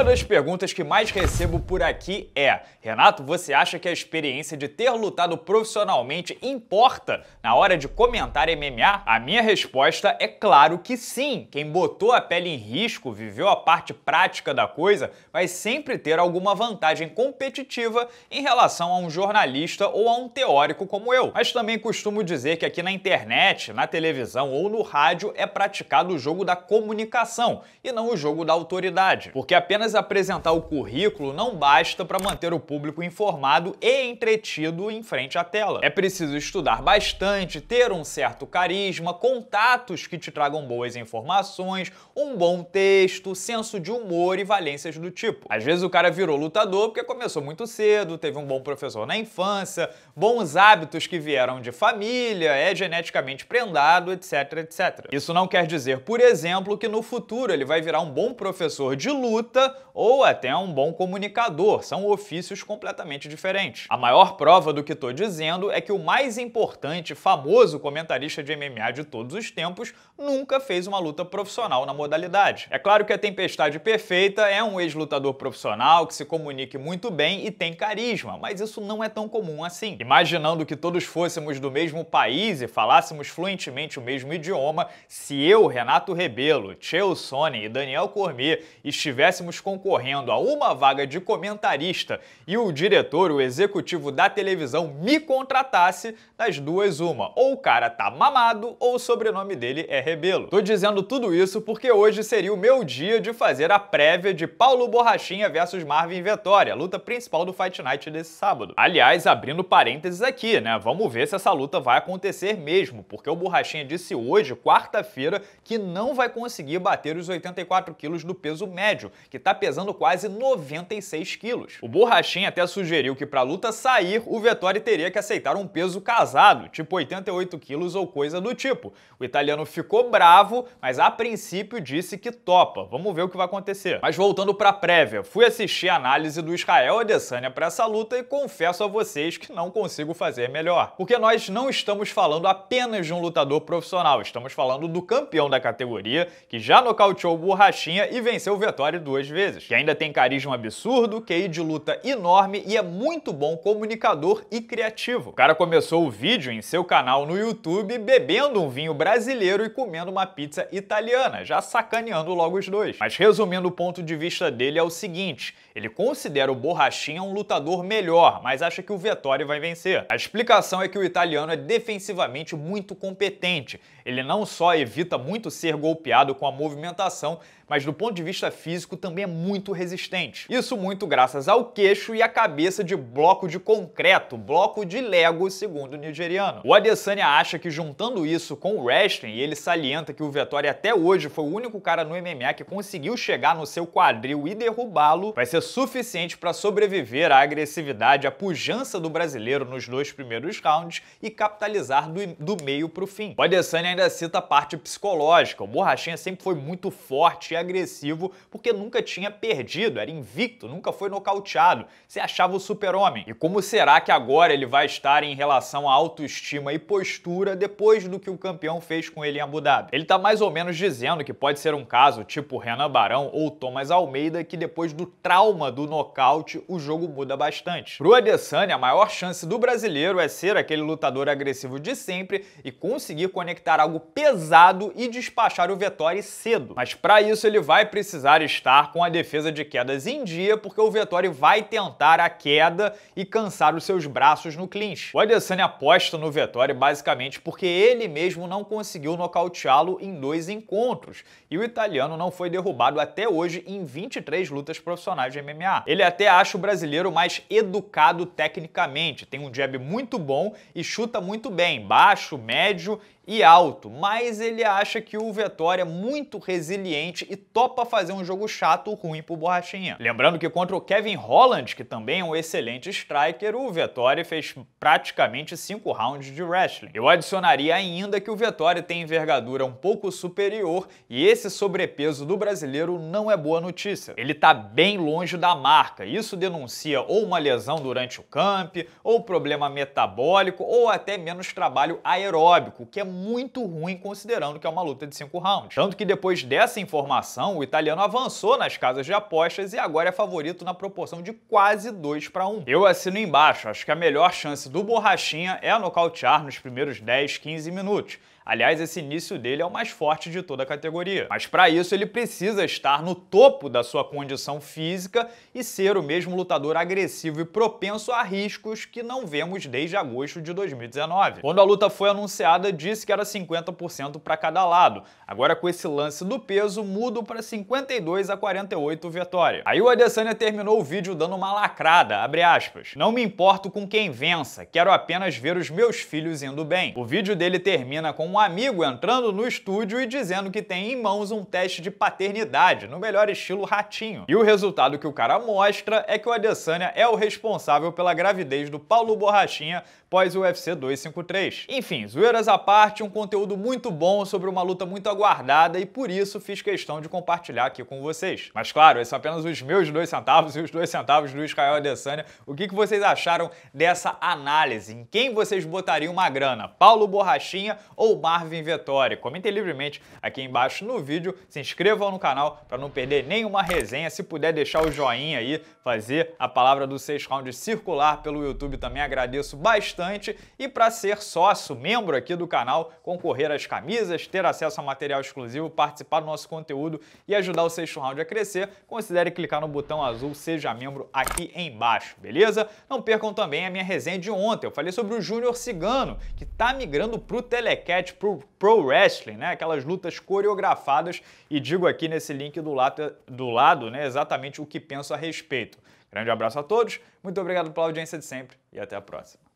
Uma das perguntas que mais recebo por aqui é: Renato, você acha que a experiência de ter lutado profissionalmente importa na hora de comentar MMA? A minha resposta é claro que sim. Quem botou a pele em risco, viveu a parte prática da coisa, vai sempre ter alguma vantagem competitiva em relação a um jornalista ou a um teórico como eu. Mas também costumo dizer que aqui na internet, na televisão ou no rádio é praticado o jogo da comunicação e não o jogo da autoridade, porque apenas apenas apresentar o currículo não basta para manter o público informado e entretido em frente à tela. É preciso estudar bastante, ter um certo carisma, contatos que te tragam boas informações, um bom texto, senso de humor e valências do tipo. Às vezes o cara virou lutador porque começou muito cedo, teve um bom professor na infância, bons hábitos que vieram de família, é geneticamente prendado, etc, etc. Isso não quer dizer, por exemplo, que no futuro ele vai virar um bom professor de luta ou até um bom comunicador, são ofícios completamente diferentes. A maior prova do que estou dizendo é que o mais importante, famoso comentarista de MMA de todos os tempos nunca fez uma luta profissional na modalidade. É claro que a Tempestade Perfeita é um ex-lutador profissional que se comunique muito bem e tem carisma, mas isso não é tão comum assim. Imaginando que todos fôssemos do mesmo país e falássemos fluentemente o mesmo idioma, se eu, Renato Rebelo, Cheo Sonnen e Daniel Cormier estivéssemos concorrendo a uma vaga de comentarista e o diretor, o executivo da televisão, me contratasse, das duas, uma. Ou o cara tá mamado ou o sobrenome dele é Rebelo. Tô dizendo tudo isso porque hoje seria o meu dia de fazer a prévia de Paulo Borrachinha versus Marvin Vettori, a luta principal do Fight Night desse sábado. Aliás, abrindo parênteses aqui, né? Vamos ver se essa luta vai acontecer mesmo, porque o Borrachinha disse hoje, quarta-feira, que não vai conseguir bater os 84 quilos do peso médio, que tá está pesando quase 96 quilos. O Borrachinha até sugeriu que para a luta sair, o Vettori teria que aceitar um peso casado, tipo 88 quilos ou coisa do tipo. O italiano ficou bravo, mas a princípio disse que topa. Vamos ver o que vai acontecer. Mas voltando para a prévia, fui assistir a análise do Israel Adesanya para essa luta e confesso a vocês que não consigo fazer melhor. Porque nós não estamos falando apenas de um lutador profissional, estamos falando do campeão da categoria, que já nocauteou o Borrachinha e venceu o Vettori duas vezes vezes, que ainda tem carisma absurdo, QI de luta enorme e é muito bom comunicador e criativo. O cara começou o vídeo em seu canal no YouTube bebendo um vinho brasileiro e comendo uma pizza italiana, já sacaneando logo os dois. Mas resumindo o ponto de vista dele é o seguinte, ele considera o Borrachinha um lutador melhor, mas acha que o Vettori vai vencer. A explicação é que o italiano é defensivamente muito competente. Ele não só evita muito ser golpeado com a movimentação, mas do ponto de vista físico também é muito resistente. Isso muito graças ao queixo e à cabeça de bloco de concreto, bloco de Lego, segundo o nigeriano. O Adesanya acha que juntando isso com o wrestling, e ele salienta que o Vettori até hoje foi o único cara no MMA que conseguiu chegar no seu quadril e derrubá-lo, vai ser suficiente para sobreviver à agressividade, à pujança do brasileiro nos dois primeiros rounds e capitalizar do, do meio para o fim. O Adesanya ainda cita a parte psicológica. O Borrachinha sempre foi muito forte e agressivo porque nunca tinha perdido, era invicto, nunca foi nocauteado. Você achava o super-homem. E como será que agora ele vai estar em relação à autoestima e postura depois do que o campeão fez com ele em Abu Dhabi? Ele está mais ou menos dizendo que pode ser um caso tipo Renan Barão ou Thomas Almeida que depois do trauma do nocaute o jogo muda bastante. Pro Adesanya, a maior chance do brasileiro é ser aquele lutador agressivo de sempre e conseguir conectar algo pesado e despachar o Vettori cedo. Mas para isso ele vai precisar estar com a defesa de quedas em dia, porque o Vettori vai tentar a queda e cansar os seus braços no clinch. O Adesanya aposta no Vettori basicamente porque ele mesmo não conseguiu nocauteá-lo em dois encontros, e o italiano não foi derrubado até hoje em 23 lutas profissionais de MMA. Ele até acha o brasileiro mais educado tecnicamente, tem um jab muito bom e chuta muito bem, baixo, médio e alto, mas ele acha que o Vettori é muito resiliente e topa fazer um jogo chato ruim pro Borrachinha. Lembrando que contra o Kevin Holland, que também é um excelente striker, o Vettori fez praticamente 5 rounds de wrestling. Eu adicionaria ainda que o Vettori tem envergadura um pouco superior e esse sobrepeso do brasileiro não é boa notícia. Ele tá bem longe da marca, isso denuncia ou uma lesão durante o camp, ou problema metabólico, ou até menos trabalho aeróbico, que é muito ruim considerando que é uma luta de cinco rounds. Tanto que depois dessa informação, o italiano avançou nas casas de apostas e agora é favorito na proporção de quase 2 para 1. Eu assino embaixo, acho que a melhor chance do Borrachinha é nocautear nos primeiros 10, 15 minutos. Aliás, esse início dele é o mais forte de toda a categoria. Mas para isso ele precisa estar no topo da sua condição física e ser o mesmo lutador agressivo e propenso a riscos que não vemos desde agosto de 2019. Quando a luta foi anunciada, disse que era 50% para cada lado. Agora com esse lance do peso, mudo para 52 a 48 Vitória. Aí o Adesanya terminou o vídeo dando uma lacrada, abre aspas. Não me importo com quem vença, quero apenas ver os meus filhos indo bem. O vídeo dele termina com um amigo entrando no estúdio e dizendo que tem em mãos um teste de paternidade, no melhor estilo ratinho. E o resultado que o cara mostra é que o Adesanya é o responsável pela gravidez do Paulo Borrachinha pós UFC 253. Enfim, zoeiras à parte, um conteúdo muito bom sobre uma luta muito aguardada e por isso fiz questão de compartilhar aqui com vocês. Mas claro, esses são é apenas os meus dois centavos e os dois centavos do Israel Adesanya. O que, que vocês acharam dessa análise? Em quem vocês botariam uma grana? Paulo Borrachinha ou Marvin Vettori. Comentem livremente aqui embaixo no vídeo, se inscrevam no canal para não perder nenhuma resenha. Se puder deixar o joinha aí, fazer a palavra do 6 Round circular pelo YouTube também agradeço bastante. E para ser sócio, membro aqui do canal, concorrer às camisas, ter acesso a material exclusivo, participar do nosso conteúdo e ajudar o 6 Round a crescer, considere clicar no botão azul Seja Membro aqui embaixo, beleza? Não percam também a minha resenha de ontem. Eu falei sobre o Júnior Cigano, que está migrando para o Telecat Pro, Pro Wrestling, né? Aquelas lutas coreografadas e digo aqui nesse link do lado, do lado, né, exatamente o que penso a respeito. Grande abraço a todos, muito obrigado pela audiência de sempre e até a próxima.